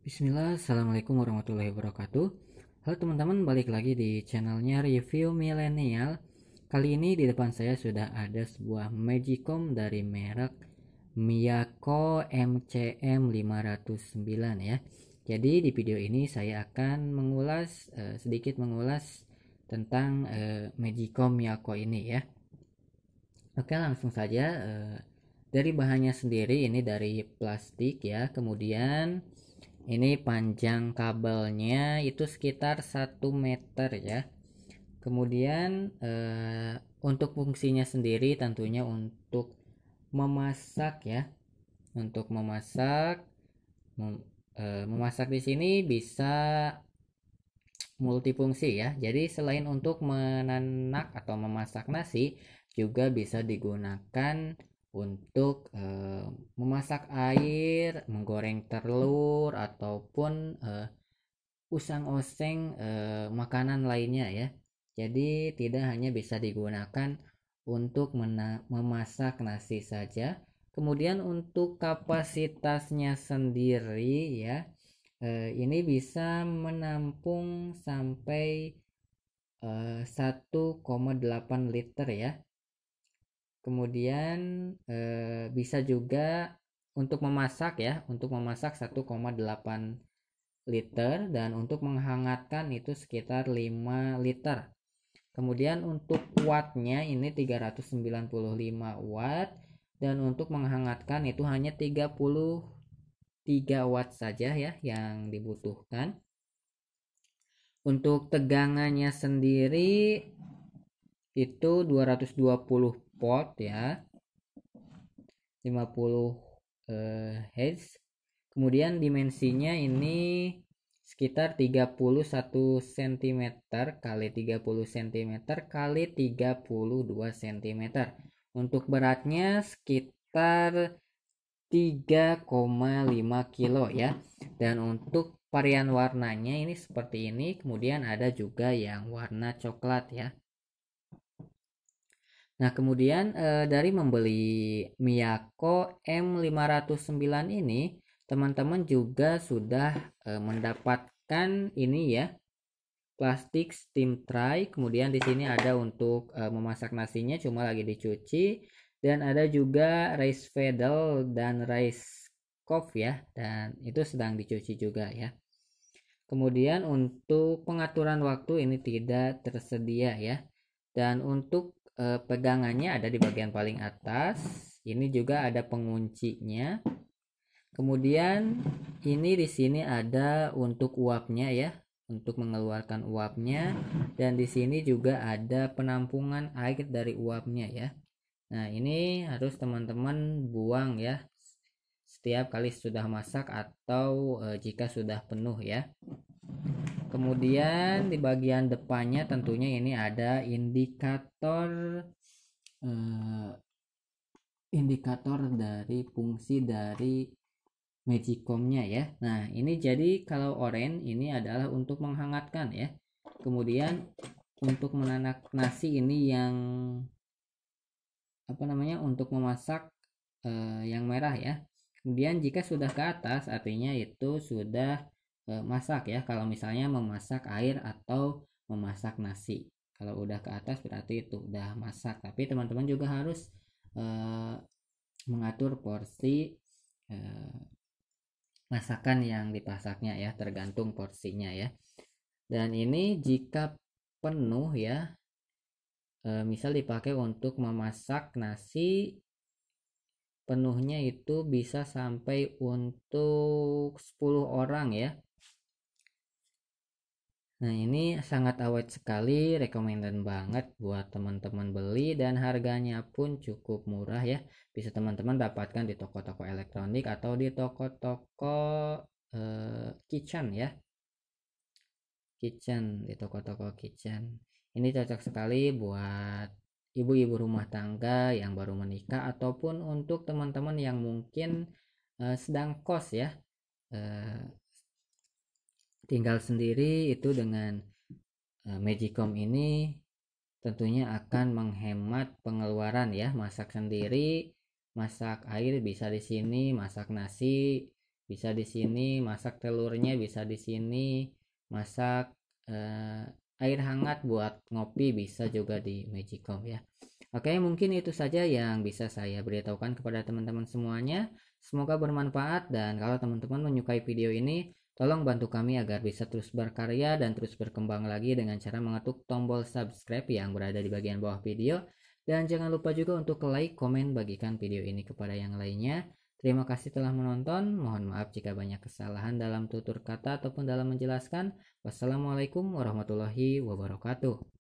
Bismillah, Assalamualaikum warahmatullahi wabarakatuh Halo teman-teman, balik lagi di channelnya Review Millennial. Kali ini di depan saya sudah ada sebuah Magicom dari merek Miyako MCM509 ya Jadi di video ini saya akan mengulas, eh, sedikit mengulas tentang eh, Magicom Miyako ini ya Oke langsung saja eh, dari bahannya sendiri ini dari plastik ya kemudian ini panjang kabelnya itu sekitar 1 meter ya kemudian eh, untuk fungsinya sendiri tentunya untuk memasak ya untuk memasak mem, eh, memasak di sini bisa multifungsi ya jadi selain untuk menanak atau memasak nasi juga bisa digunakan untuk e, memasak air, menggoreng telur ataupun e, usang-oseng e, makanan lainnya ya. Jadi tidak hanya bisa digunakan untuk memasak nasi saja. Kemudian untuk kapasitasnya sendiri ya, e, ini bisa menampung sampai e, 1,8 liter ya kemudian e, bisa juga untuk memasak ya untuk memasak 1,8 liter dan untuk menghangatkan itu sekitar 5 liter kemudian untuk wattnya ini 395 watt dan untuk menghangatkan itu hanya 33 watt saja ya yang dibutuhkan untuk tegangannya sendiri itu 220 pot ya 50 eh, heads kemudian dimensinya ini sekitar 31 cm kali 30 cm kali 32 cm untuk beratnya sekitar 3,5 kilo ya dan untuk varian warnanya ini seperti ini kemudian ada juga yang warna coklat ya Nah, kemudian eh, dari membeli Miyako M509 ini, teman-teman juga sudah eh, mendapatkan ini ya, plastik steam tray. Kemudian di sini ada untuk eh, memasak nasinya cuma lagi dicuci dan ada juga rice fedel dan rice cough ya dan itu sedang dicuci juga ya. Kemudian untuk pengaturan waktu ini tidak tersedia ya. Dan untuk eh, pegangannya ada di bagian paling atas ini juga ada penguncinya kemudian ini di sini ada untuk uapnya ya untuk mengeluarkan uapnya dan di sini juga ada penampungan air dari uapnya ya nah ini harus teman-teman buang ya setiap kali sudah masak atau e, jika sudah penuh ya Kemudian di bagian depannya tentunya ini ada indikator eh, indikator dari fungsi dari magicomnya ya. Nah ini jadi kalau orange ini adalah untuk menghangatkan ya. Kemudian untuk menanak nasi ini yang apa namanya untuk memasak eh, yang merah ya. Kemudian jika sudah ke atas artinya itu sudah E, masak ya kalau misalnya memasak air atau memasak nasi kalau udah ke atas berarti itu udah masak tapi teman-teman juga harus e, mengatur porsi e, masakan yang dipasaknya ya tergantung porsinya ya dan ini jika penuh ya e, misal dipakai untuk memasak nasi penuhnya itu bisa sampai untuk 10 orang ya Nah ini sangat awet sekali, rekomendan banget buat teman-teman beli dan harganya pun cukup murah ya. Bisa teman-teman dapatkan di toko-toko elektronik atau di toko-toko uh, kitchen ya. Kitchen, di toko-toko kitchen. Ini cocok sekali buat ibu-ibu rumah tangga yang baru menikah ataupun untuk teman-teman yang mungkin uh, sedang kos ya. Uh, tinggal sendiri itu dengan uh, Magicom ini tentunya akan menghemat pengeluaran ya masak sendiri masak air bisa di sini masak nasi bisa di sini masak telurnya bisa di sini masak uh, air hangat buat ngopi bisa juga di Magicom ya oke mungkin itu saja yang bisa saya beritahukan kepada teman-teman semuanya semoga bermanfaat dan kalau teman-teman menyukai video ini Tolong bantu kami agar bisa terus berkarya dan terus berkembang lagi dengan cara mengetuk tombol subscribe yang berada di bagian bawah video. Dan jangan lupa juga untuk like, komen, bagikan video ini kepada yang lainnya. Terima kasih telah menonton. Mohon maaf jika banyak kesalahan dalam tutur kata ataupun dalam menjelaskan. Wassalamualaikum warahmatullahi wabarakatuh.